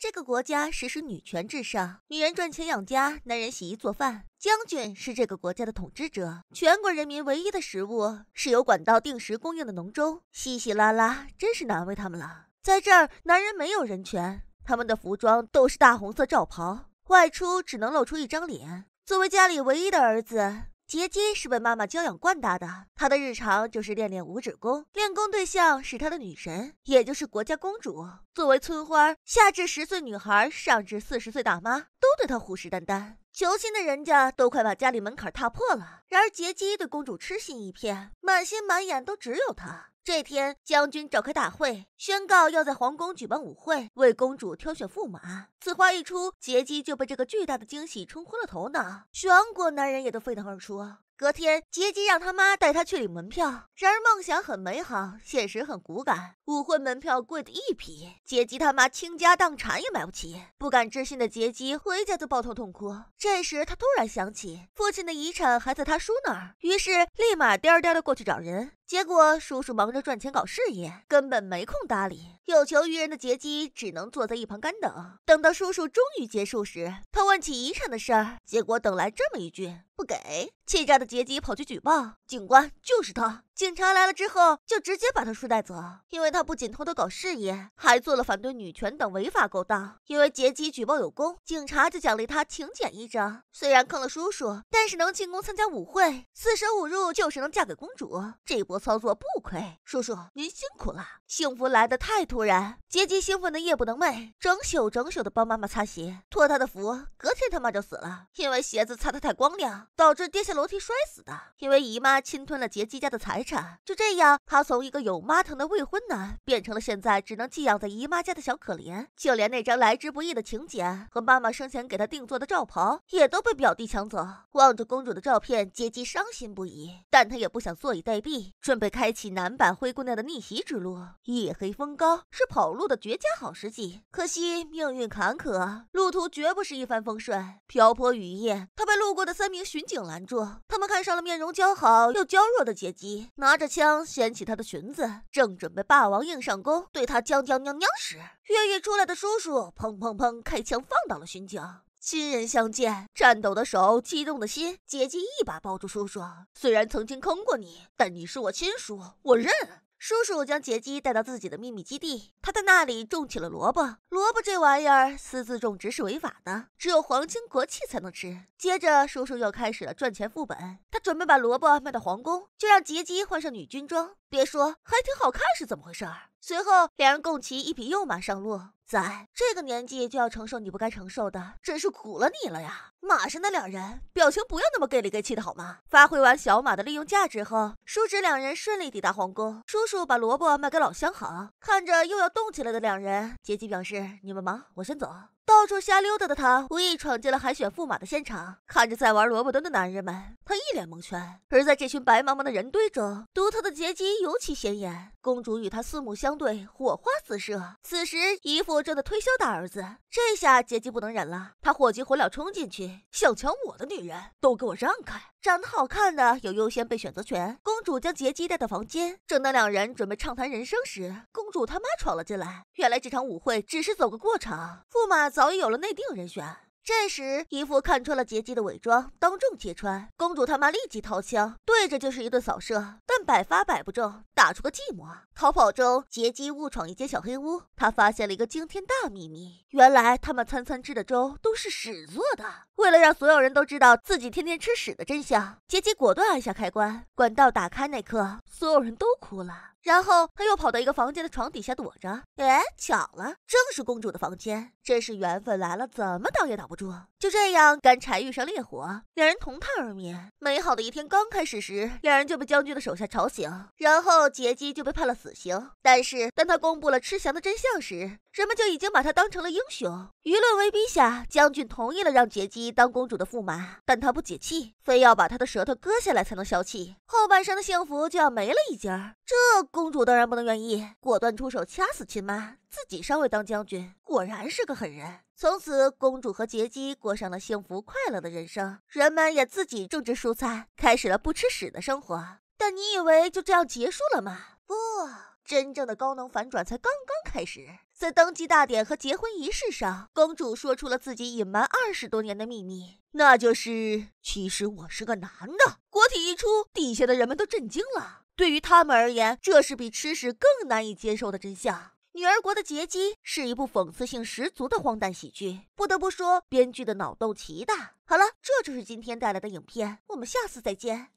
这个国家实施女权至上，女人赚钱养家，男人洗衣做饭。将军是这个国家的统治者，全国人民唯一的食物是由管道定时供应的浓粥，稀稀拉拉，真是难为他们了。在这儿，男人没有人权，他们的服装都是大红色罩袍，外出只能露出一张脸。作为家里唯一的儿子。杰基是被妈妈娇养惯大的，他的日常就是练练五指功，练功对象是他的女神，也就是国家公主。作为村花，下至十岁女孩，上至四十岁大妈，都对他虎视眈眈，求亲的人家都快把家里门槛踏破了。然而，杰基对公主痴心一片，满心满眼都只有她。这天，将军召开大会，宣告要在皇宫举办舞会，为公主挑选驸马。此话一出，杰姬就被这个巨大的惊喜冲昏了头脑，全国男人也都沸腾而出。隔天，杰基让他妈带他去领门票。然而，梦想很美好，现实很骨感。舞会门票贵的一批，杰基他妈倾家荡产也买不起。不敢置信的杰基回家就抱头痛哭。这时，他突然想起父亲的遗产还在他叔那儿，于是立马颠颠的过去找人。结果，叔叔忙着赚钱搞事业，根本没空搭理。有求于人的杰基只能坐在一旁干等。等到叔叔终于结束时，他问起遗产的事儿，结果等来这么一句。不给，气炸的杰基跑去举报，警官就是他。警察来了之后，就直接把他叔带走，因为他不仅偷偷搞事业，还做了反对女权等违法勾当。因为杰基举报有功，警察就奖励他请柬一张。虽然坑了叔叔，但是能进宫参加舞会，四舍五入就是能嫁给公主。这波操作不亏，叔叔您辛苦了。幸福来得太突然，杰基兴奋得夜不能寐，整宿整宿的帮妈妈擦鞋。托她的福，隔天他妈就死了，因为鞋子擦得太光亮，导致跌下楼梯摔死的。因为姨妈侵吞了杰基家的财产。产。就这样，他从一个有妈疼的未婚男，变成了现在只能寄养在姨妈家的小可怜。就连那张来之不易的请柬和妈妈生前给他定做的罩袍，也都被表弟抢走。望着公主的照片，杰基伤心不已。但他也不想坐以待毙，准备开启男版灰姑娘的逆袭之路。夜黑风高是跑路的绝佳好时机，可惜命运坎坷，路途绝不是一帆风顺。瓢泼雨夜，他被路过的三名巡警拦住，他们看上了面容姣好又娇弱的杰基，拿着枪掀起她的裙子，正准备霸王硬上弓，对她将将娘娘时，越狱出来的叔叔砰砰砰开枪放倒了巡警。亲人相见，颤抖的手，激动的心，姐姐一把抱住叔叔。虽然曾经坑过你，但你是我亲叔，我认。叔叔将杰基带到自己的秘密基地，他在那里种起了萝卜。萝卜这玩意儿，私自种植是违法的，只有皇亲国戚才能吃。接着，叔叔又开始了赚钱副本，他准备把萝卜卖到皇宫，就让杰基换上女军装。别说，还挺好看，是怎么回事儿？随后，两人共骑一匹幼马上路。在这个年纪就要承受你不该承受的，真是苦了你了呀！马上那两人表情不要那么给 a 给气的好吗？发挥完小马的利用价值后，叔侄两人顺利抵达皇宫。叔叔把萝卜卖给老相好，看着又要动起来的两人，杰姬表示：“你们忙，我先走。”到处瞎溜达的他无意闯进了海选驸马的现场，看着在玩萝卜蹲的男人们，他一脸蒙圈。而在这群白茫茫的人堆中，独特的杰姬尤其显眼。公主与他四目相对，火花四射。此时，一副。活着的推销大儿子，这下杰姬不能忍了，他火急火燎冲进去，想抢我的女人，都给我让开！长得好看的有优先被选择权。公主将杰姬带到房间，正当两人准备畅谈人生时，公主他妈闯了进来。原来这场舞会只是走个过场，驸马早已有了内定人选。这时，姨父看穿了杰基的伪装，当众揭穿。公主他妈立即掏枪，对着就是一顿扫射，但百发百不中，打出个寂寞。逃跑中，杰基误闯一间小黑屋，他发现了一个惊天大秘密：原来他们餐餐吃的粥都是屎做的。为了让所有人都知道自己天天吃屎的真相，杰基果断按下开关，管道打开那刻，所有人都哭了。然后他又跑到一个房间的床底下躲着。哎，巧了，正是公主的房间，真是缘分来了，怎么挡也挡不住。就这样，干柴遇上烈火，两人同榻而眠。美好的一天刚开始时，两人就被将军的手下吵醒，然后杰基就被判了死刑。但是当他公布了吃翔的真相时，人们就已经把他当成了英雄。舆论威逼下，将军同意了让杰基当公主的驸马，但他不解气，非要把他的舌头割下来才能消气，后半生的幸福就要没了一截儿。这公主当然不能愿意，果断出手掐死亲妈，自己上位当将军，果然是个狠人。从此，公主和杰基过上了幸福快乐的人生，人们也自己种植蔬菜，开始了不吃屎的生活。但你以为就这样结束了吗？不，真正的高能反转才刚刚开始。在登基大典和结婚仪式上，公主说出了自己隐瞒二十多年的秘密，那就是其实我是个男的。国体一出，底下的人们都震惊了。对于他们而言，这是比吃屎更难以接受的真相。女儿国的劫机是一部讽刺性十足的荒诞喜剧，不得不说，编剧的脑洞奇大。好了，这就是今天带来的影片，我们下次再见。